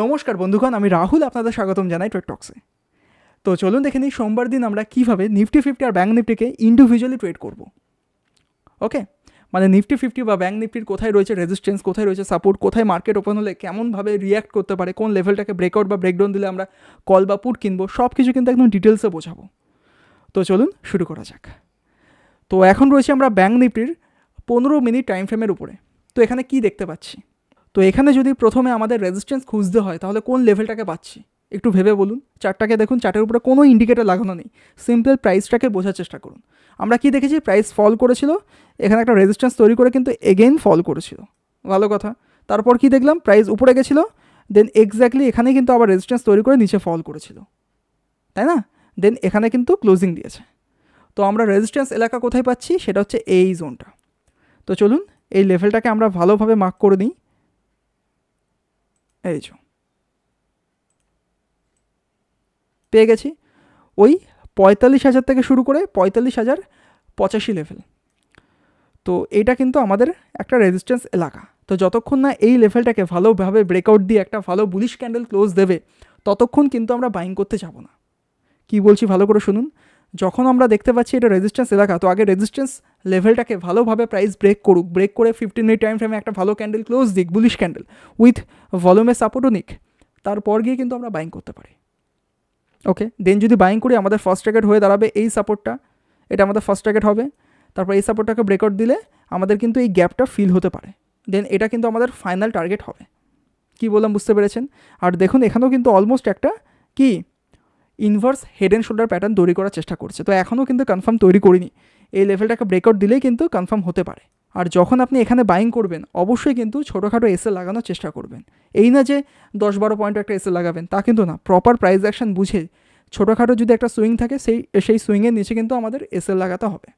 নমস্কার বন্ধুগণ আমি রাহুল আপনাদের স্বাগতম জানাই ট্রেড টক্সে তো চলুন দেখে নিই সোমবার দিন আমরা কীভাবে নিফটি ফিফটি আর ব্যাঙ্ক নিফটিকে ইন্ডিভিজুয়ালি ট্রেড করব ওকে মানে নিফটি ফিফটি বা ব্যাঙ্ক নিফটির কোথায় রয়েছে রেজিস্ট্যান্স কোথায় রয়েছে সাপোর্ট কোথায় মার্কেট ওপেন হলে কেমনভাবে রিয়্যাক্ট করতে পারে কোন লেভেলটাকে ব্রেকআউট বা ব্রেকডাউন দিলে আমরা কল বা পুট কিনবো সব কিছু কিন্তু একদম ডিটেলসে বোঝাবো তো চলুন শুরু করা যাক তো এখন রয়েছে আমরা ব্যাঙ্ক নিফটির পনেরো মিনিট টাইম ফ্রেমের উপরে তো এখানে কি দেখতে পাচ্ছি তো এখানে যদি প্রথমে আমাদের রেজিস্ট্যান্স খুঁজতে হয় তাহলে কোন লেভেলটাকে পাচ্ছি একটু ভেবে বলুন চারটাকে দেখুন চারটের উপরে কোনো ইন্ডিকেটার লাগানো নেই সিম্পল প্রাইসটাকে বোঝার চেষ্টা করুন আমরা কি দেখেছি প্রাইস ফল করেছিল এখানে একটা রেজিস্ট্যান্স তৈরি করে কিন্তু এগেইন ফল করেছিল ভালো কথা তারপর কি দেখলাম প্রাইস উপরে গেছিলো দেন এক্স্যাক্টলি এখানে কিন্তু আবার রেজিস্ট্যান্স তৈরি করে নিচে ফল করেছিল তাই না দেন এখানে কিন্তু ক্লোজিং দিয়েছে তো আমরা রেজিস্ট্যান্স এলাকা কোথায় পাচ্ছি সেটা হচ্ছে এই জোনটা তো চলুন এই লেভেলটাকে আমরা ভালোভাবে মার্ক করে নিই এই পেয়ে গেছি ওই পঁয়তাল্লিশ হাজার থেকে শুরু করে পঁয়তাল্লিশ হাজার পঁচাশি লেভেল তো এটা কিন্তু আমাদের একটা রেজিস্ট্যান্স এলাকা তো যতক্ষণ না এই লেভেলটাকে ভালোভাবে ব্রেকআউট দিয়ে একটা ভালো বুলিশ ক্যান্ডেল ক্লোজ দেবে ততক্ষণ কিন্তু আমরা বাইং করতে যাব না কি বলছি ভালো করে শুনুন যখন আমরা দেখতে পাচ্ছি এটা রেজিস্ট্যান্স এলাকা তো আগে রেজিস্ট্যান্স লেভেলটাকে ভালোভাবে প্রাইস ব্রেক করুক ব্রেক করে ফিফটিন মিনিট টাইম ফ্রেমে একটা ভালো ক্যান্ডেল ক্লোজ দিক বুলিশ ক্যান্ডেল উইথ ভলিউমে সাপোর্টও নিক তারপর গিয়ে কিন্তু আমরা বাইং করতে পারি ওকে দেন যদি বাইং করি আমাদের ফার্স্ট টার্গেট হয়ে দাঁড়াবে এই সাপোর্টটা এটা আমাদের ফার্স্ট টার্গেট হবে তারপর এই সাপোর্টটাকে ব্রেকআউট দিলে আমাদের কিন্তু এই গ্যাপটা ফিল হতে পারে দেন এটা কিন্তু আমাদের ফাইনাল টার্গেট হবে কি বললাম বুঝতে পেরেছেন আর দেখুন এখানেও কিন্তু অলমোস্ট একটা কি inverse head and shoulder pattern তৈরি করার চেষ্টা করছে তো এখনও কিন্তু কনফার্ম তৈরি করিনি এই লেভেলটাকে ব্রেকআউট দিলেই কিন্তু কনফার্ম হতে পারে আর যখন আপনি এখানে বাইং করবেন অবশ্যই কিন্তু ছোটোখাটো এসে লাগানোর চেষ্টা করবেন এই না যে দশ বারো পয়েন্ট একটা এসে লাগাবেন তা কিন্তু না প্রপার প্রাইস অ্যাকশন বুঝে ছোটোখাটো যদি একটা সুইং থাকে সেই সেই সুইংয়ের নিচে কিন্তু আমাদের এসে লাগাতে হবে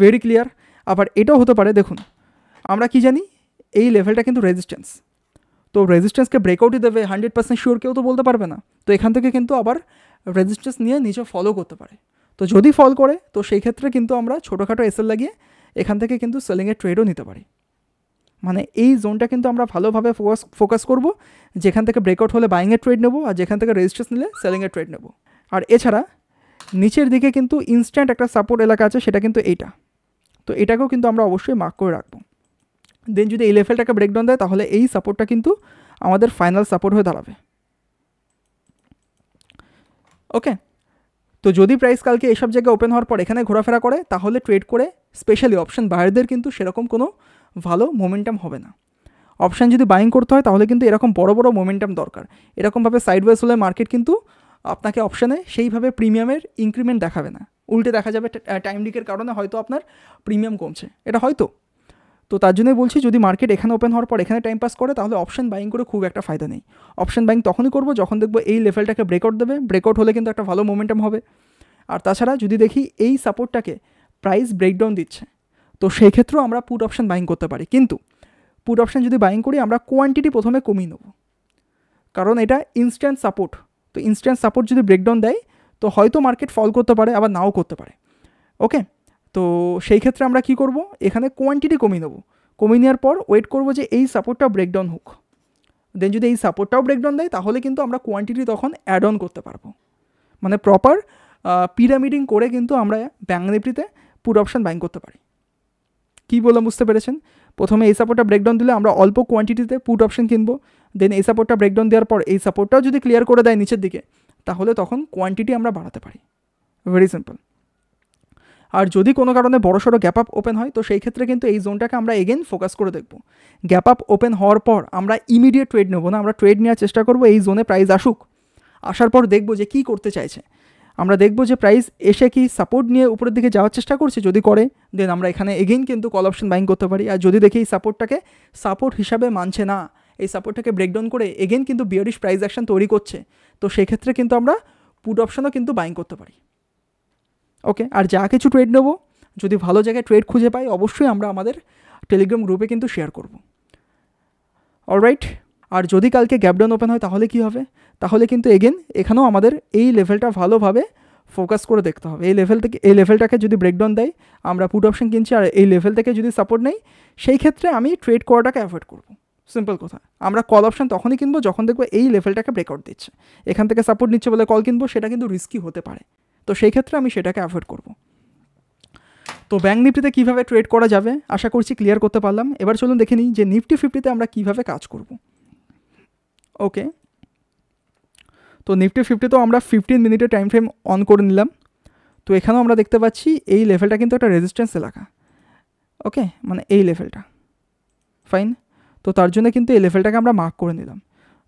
ভেরি ক্লিয়ার আবার এটাও হতে পারে দেখুন আমরা কি জানি এই লেভেলটা কিন্তু রেজিস্ট্যান্স তো রেজিস্ট্যান্সকে ব্রেকআউটই দেবে হান্ড্রেড পার্সেন্ট শিওর কেউ তো বলতে পারবে না তো এখান থেকে কিন্তু আবার রেজিস্ট্যান্স নিয়ে নিচে ফলো করতে পারে তো যদি ফল করে তো সেই ক্ষেত্রে কিন্তু আমরা ছোটোখাটো এসএল লাগিয়ে এখান থেকে কিন্তু সেলিংয়ের ট্রেডও নিতে পারি মানে এই জোনটা কিন্তু আমরা ভালোভাবে ফোকাস ফোকাস করবো যেখান থেকে ব্রেকআউট হলে বাইংয়ের ট্রেড নেবো আর যেখান থেকে রেজিস্ট্রেশন নিলে সেলিংয়ের ট্রেড নেবো আর এছাড়া নিচের দিকে কিন্তু ইনস্ট্যান্ট একটা সাপোর্ট এলাকা আছে সেটা কিন্তু এইটা তো এটাকেও কিন্তু আমরা অবশ্যই মার্ক করে রাখবো দেন যদি এই লেভেলটাকে ব্রেকডাউন দেয় তাহলে এই সাপোর্টটা কিন্তু আমাদের ফাইনাল সাপোর্ট হয়ে দাঁড়াবে ওকে তো যদি প্রাইস কালকে এসব জায়গায় ওপেন হওয়ার পর এখানে ঘোরাফেরা করে তাহলে ট্রেড করে স্পেশালি অপশান বাইরেদের কিন্তু সেরকম কোনো ভালো মোমেন্টাম হবে না অপশান যদি বাইং করতে হয় তাহলে কিন্তু এরকম বড় বড় মোমেন্টাম দরকার এরকমভাবে সাইডওয়েজ হলে মার্কেট কিন্তু আপনাকে অপশানে সেইভাবে প্রিমিয়ামের ইনক্রিমেন্ট দেখাবে না উল্টে দেখা যাবে টাইম লিকের কারণে হয়তো আপনার প্রিমিয়াম কমছে এটা হয়তো তো তার জন্যই বলছি যদি মার্কেট এখানে ওপেন হওয়ার পর এখানে টাইম পাস করে তাহলে অপশন বাইং করে খুব একটা ফায়দা নেই অপশন বাইং তখনই করবো যখন দেখবো এই লেভেলটাকে ব্রেকআউট দেবে ব্রেকআউট হলে কিন্তু একটা ভালো মোমেন্টাম হবে আর তাছাড়া যদি দেখি এই সাপোর্টটাকে প্রাইস ব্রেকডাউন দিচ্ছে তো সেই ক্ষেত্রেও আমরা পুট অপশন বাইং করতে পারি কিন্তু পুট অপশন যদি বাইং করি আমরা কোয়ান্টিটি প্রথমে কমিয়ে নেব কারণ এটা ইনস্ট্যান্ট সাপোর্ট তো ইনস্ট্যান্ট সাপোর্ট যদি ব্রেকডাউন দেয় তো হয়তো মার্কেট ফল করতে পারে আবার নাও করতে পারে ওকে তো সেই ক্ষেত্রে আমরা কি করব এখানে কোয়ান্টিটি কমিয়ে নেবো কমিয়ে নেওয়ার পর ওয়েট করব যে এই সাপোর্টটা ব্রেকডাউন হোক দেন যদি এই সাপোর্টটাও ব্রেকডাউন দেয় তাহলে কিন্তু আমরা কোয়ান্টিটি তখন অ্যাড অন করতে পারবো মানে প্রপার পিরামিডিং করে কিন্তু আমরা ব্যাঙ্ক নিফটিতে পুরো অপশান ব্যাঙ্ক করতে পারি কী বললাম বুঝতে পেরেছেন প্রথমে এই সাপোর্টটা ব্রেকডাউন দিলে আমরা অল্প কোয়ান্টিটিতে পুট অপশান কিনবো দেন এই সাপোর্টটা ব্রেকডাউন দেওয়ার পর এই সাপোর্টটাও যদি ক্লিয়ার করে দেয় নিচের দিকে তাহলে তখন কোয়ান্টিটি আমরা বাড়াতে পারি ভেরি সিম্পল আর যদি কোনো কারণে বড়সড় গ্যাপ আপ ওপেন হয় তো সেই ক্ষেত্রে কিন্তু এই জোনটাকে আমরা এগেন ফোকাস করে দেখব গ্যাপ আপ ওপেন হওয়ার পর আমরা ইমিডিয়েট ট্রেড নেবো না আমরা ট্রেড নেওয়ার চেষ্টা করব এই জোনে প্রাইস আসুক আসার পর দেখব যে কি করতে চাইছে আমরা দেখব যে প্রাইস এসে কি সাপোর্ট নিয়ে উপরের দিকে যাওয়ার চেষ্টা করছে যদি করে দেন আমরা এখানে এগেইন কিন্তু কল অপশন বাইং করতে পারি আর যদি দেখি এই সাপোর্টটাকে সাপোর্ট হিসাবে মানছে না এই সাপোর্টটাকে ব্রেকডাউন করে এগেন কিন্তু বিয়ারিশ প্রাইস অ্যাকশন তৈরি করছে তো সেক্ষেত্রে কিন্তু আমরা পুট অপশনও কিন্তু বাইং করতে পারি ওকে আর যা কিছু ট্রেড নেবো যদি ভালো জায়গায় ট্রেড খুঁজে পাই অবশ্যই আমরা আমাদের টেলিগ্রাম গ্রুপে কিন্তু শেয়ার করব অলরাইট আর যদি কালকে গ্যাপডাউন ওপেন হয় তাহলে কি হবে তাহলে কিন্তু এগেন এখানেও আমাদের এই লেভেলটা ভালোভাবে ফোকাস করে দেখতে হবে এই লেভেল থেকে এই লেভেলটাকে যদি ব্রেকডাউন দেয় আমরা পুট অপশন কিনছি আর এই লেভেল থেকে যদি সাপোর্ট নেই সেই ক্ষেত্রে আমি ট্রেড করাটাকে অ্যাভয়েড করব সিম্পল কথা আমরা কল অপশন তখনই কিনবো যখন দেখবো এই লেভেলটাকে ব্রেকআউট দিচ্ছে এখান থেকে সাপোর্ট নিচ্ছে বলে কল কিনবো সেটা কিন্তু রিস্কি হতে পারে তো সেই ক্ষেত্রে আমি সেটাকে অ্যাভয়েড করব তো ব্যাঙ্ক নিফটিতে কীভাবে ট্রেড করা যাবে আশা করছি ক্লিয়ার করতে পারলাম এবার চলুন দেখে নিই যে নিফটি ফিফটিতে আমরা কীভাবে কাজ করব ওকে তো নিফটি ফিফটি তো আমরা ফিফটিন মিনিটের টাইম ফ্রেম অন করে নিলাম তো এখানেও আমরা দেখতে পাচ্ছি এই লেভেলটা কিন্তু একটা রেজিস্ট্যান্স এলাকা ওকে মানে এই লেভেলটা ফাইন তো তার জন্য কিন্তু এই লেভেলটাকে আমরা মার্ক করে নিলাম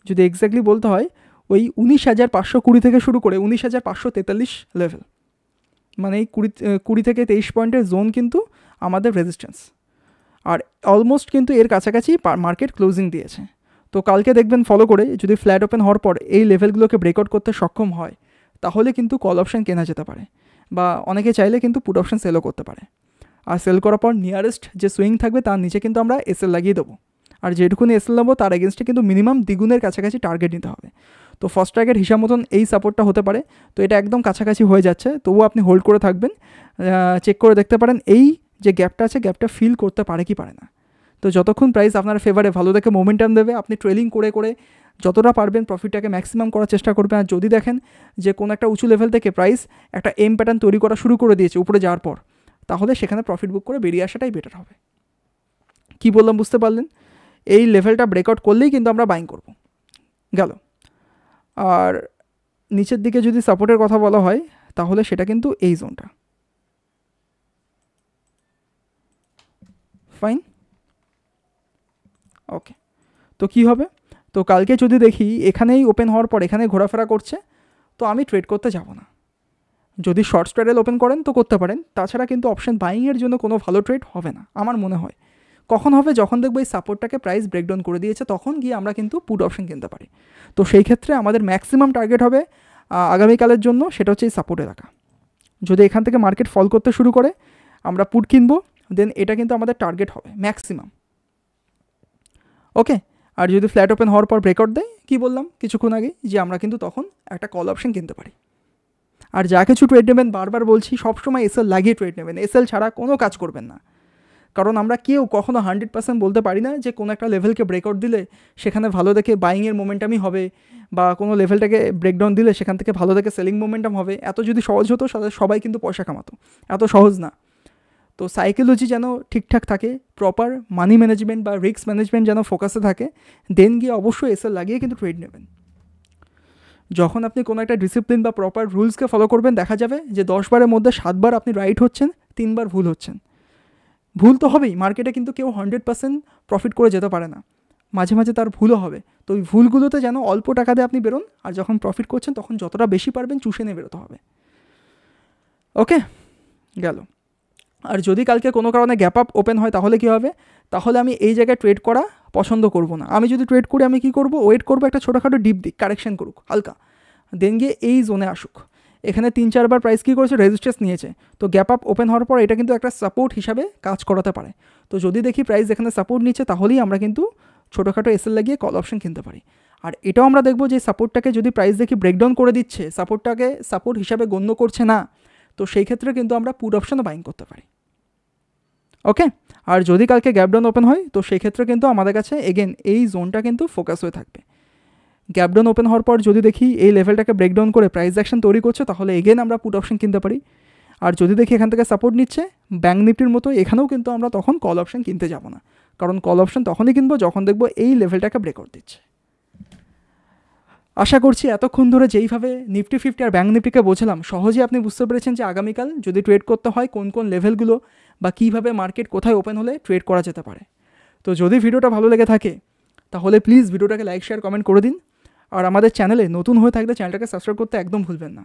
যদি এক্স্যাক্টলি বলতে হয় ওই উনিশ হাজার পাঁচশো কুড়ি থেকে শুরু করে উনিশ হাজার পাঁচশো তেতাল্লিশ লেভেল মানে এই কুড়ি কুড়ি থেকে তেইশ পয়েন্টের জোন কিন্তু আমাদের রেজিস্ট্যান্স আর অলমোস্ট কিন্তু এর কাছাকাছি মার্কেট ক্লোজিং দিয়েছে তো কালকে দেখবেন ফলো করে যদি ফ্ল্যাট ওপেন হওয়ার পর এই লেভেলগুলোকে ব্রেকআউট করতে সক্ষম হয় তাহলে কিন্তু কল অপশান কেনা যেতে পারে বা অনেকে চাইলে কিন্তু পুট অপশান সেলও করতে পারে আর সেল করার পর নিয়ারেস্ট যে সুইং থাকবে তার নিচে কিন্তু আমরা এসএল লাগিয়ে দেবো আর যেটুকুনি এসএল নেবো তার এগেনস্টে কিন্তু মিনিমাম দ্বিগুণের কাছাকাছি টার্গেট নিতে হবে তো ফার্স্ট ট্র্যাকের হিসাব মতন এই সাপোর্টটা হতে পারে তো এটা একদম কাছাকাছি হয়ে যাচ্ছে তবুও আপনি হোল্ড করে থাকবেন চেক করে দেখতে পারেন এই যে গ্যাপটা আছে গ্যাপটা ফিল করতে পারে কি পারে না তো যতক্ষণ প্রাইস আপনার ফেভারে ভালো দেখে মোমেন্টাম দেবে আপনি ট্রেলিং করে করে যতটা পারবেন প্রফিটটাকে ম্যাক্সিমাম করার চেষ্টা করবেন আর যদি দেখেন যে কোনো একটা উঁচু লেভেল থেকে প্রাইস একটা এম প্যাটার্ন তৈরি করা শুরু করে দিয়েছে উপরে যাওয়ার পর তাহলে সেখানে প্রফিট বুক করে বেরিয়ে আসাটাই বেটার হবে কি বললাম বুঝতে পারলেন এই লেভেলটা ব্রেকআউট করলেই কিন্তু আমরা বাইং করব গেল আর নিচের দিকে যদি সাপোর্টের কথা বলা হয় তাহলে সেটা কিন্তু এই জোনটা ফাইন ওকে তো কি হবে তো কালকে যদি দেখি এখানেই ওপেন হওয়ার পর এখানে ঘোরাফেরা করছে তো আমি ট্রেড করতে যাব না যদি শর্ট স্ট্র্যাটেল ওপেন করেন তো করতে পারেন তাছাড়া কিন্তু অপশান বাইংয়ের জন্য কোনো ভালো ট্রেড হবে না আমার মনে হয় কখন হবে যখন দেখবো এই সাপোর্টটাকে প্রাইস ব্রেকডাউন করে দিয়েছে তখন গিয়ে আমরা কিন্তু পুট অপশন কিনতে পারি তো সেই ক্ষেত্রে আমাদের ম্যাক্সিমাম টার্গেট হবে আগামীকালের জন্য সেটা হচ্ছে এই সাপোর্ট এলাকা যদি এখান থেকে মার্কেট ফল করতে শুরু করে আমরা পুট কিনবো দেন এটা কিন্তু আমাদের টার্গেট হবে ম্যাক্সিমাম ওকে আর যদি ফ্ল্যাট ওপেন হওয়ার পর ব্রেকআউট দেয় কি বললাম কিছুক্ষণ আগে যে আমরা কিন্তু তখন একটা কল অপশন কিনতে পারি আর যা কিছু ট্রেড নেবেন বারবার বলছি সবসময় এসএল লাগিয়ে ট্রেড নেবেন এসএল ছাড়া কোনো কাজ করবেন না কারণ আমরা কেউ কখনো হান্ড্রেড পার্সেন্ট বলতে পারি না যে কোনো একটা লেভেলকে ব্রেকআউট দিলে সেখানে ভালো দেখে বাইংয়ের মোমেন্টামই হবে বা কোনো লেভেলটাকে ব্রেকডাউন দিলে সেখান থেকে ভালো দেখে সেলিং মোমেন্টাম হবে এত যদি সহজ হতো সবাই কিন্তু পয়সা কামাতো এত সহজ না তো সাইকোলজি যেন ঠিকঠাক থাকে প্রপার মানি ম্যানেজমেন্ট বা রিস্ক ম্যানেজমেন্ট যেন ফোকাসে থাকে দেন গিয়ে অবশ্যই এসএল লাগিয়ে কিন্তু ট্রেড নেবেন যখন আপনি কোনো একটা ডিসিপ্লিন বা প্রপার রুলসকে ফলো করবেন দেখা যাবে যে দশ বারের মধ্যে সাতবার আপনি রাইট হচ্ছেন তিনবার ভুল হচ্ছেন ভুল তো হবেই মার্কেটে কিন্তু কেউ হান্ড্রেড পার্সেন্ট প্রফিট করে যেতে পারে না মাঝে মাঝে তার ভুলও হবে তো ওই ভুলগুলোতে যেন অল্প টাকা দিয়ে আপনি বেরোন আর যখন প্রফিট করছেন তখন যতটা বেশি পারবেন চুষে নিয়ে বেরোতে হবে ওকে গেল আর যদি কালকে কোনো কারণে গ্যাপ আপ ওপেন হয় তাহলে কী হবে তাহলে আমি এই জায়গায় ট্রেড করা পছন্দ করব না আমি যদি ট্রেড করি আমি কি করব ওয়েট করব একটা ছোটোখাটো ডিপ দিক কারেকশন করুক হালকা দেন গিয়ে এই জোনে আসুক এখানে তিন চারবার প্রাইস কী করেছে রেজিস্ট্রেস নিয়েছে তো গ্যাপ আপ ওপেন হওয়ার পর এটা কিন্তু একটা সাপোর্ট হিসাবে কাজ করাতে পারে তো যদি দেখি প্রাইস এখানে সাপোর্ট নিচ্ছে তাহলেই আমরা কিন্তু ছোটোখাটো এসএল লাগিয়ে কল অপশন কিনতে পারি আর এটাও আমরা দেখব যে সাপোর্টটাকে যদি প্রাইস দেখি ব্রেকডাউন করে দিচ্ছে সাপোর্টটাকে সাপোর্ট হিসাবে গণ্য করছে না তো সেই ক্ষেত্রে কিন্তু আমরা পুর অপশনও বাইং করতে পারি ওকে আর যদি কালকে গ্যাপডাউন ওপেন হয় তো সেক্ষেত্রে কিন্তু আমাদের কাছে এগেন এই জোনটা কিন্তু ফোকাস হয়ে থাকবে গ্যাপডাউন ওপেন হওয়ার পর যদি দেখি এই লেভেলটাকে ব্রেকডাউন করে প্রাইস অ্যাকশন তৈরি করছে তাহলে এগেন আমরা পুট অপশন কিনতে পারি আর যদি দেখি এখান থেকে সাপোর্ট নিচ্ছে ব্যাঙ্ক নিফটির মতো এখানেও কিন্তু আমরা তখন কল অপশন কিনতে যাব না কারণ কল অপশন তখনই কিনবো যখন দেখবো এই লেভেলটাকে ব্রেকআউট দিচ্ছে আশা করছি এতক্ষণ ধরে যেইভাবে নিফটি ফিফটি আর ব্যাঙ্ক নিফটিকে বোঝালাম সহজেই আপনি বুঝতে পেরেছেন যে আগামীকাল যদি ট্রেড করতে হয় কোন কোন লেভেলগুলো বা কীভাবে মার্কেট কোথায় ওপেন হলে ট্রেড করা যেতে পারে তো যদি ভিডিওটা ভালো লেগে থাকে তাহলে প্লিজ ভিডিওটাকে লাইক শেয়ার কমেন্ট করে দিন আর আমাদের চ্যানেলে নতুন হয়ে থাকলে চ্যানেলটাকে সাবস্ক্রাইব করতে একদম ভুলবেন না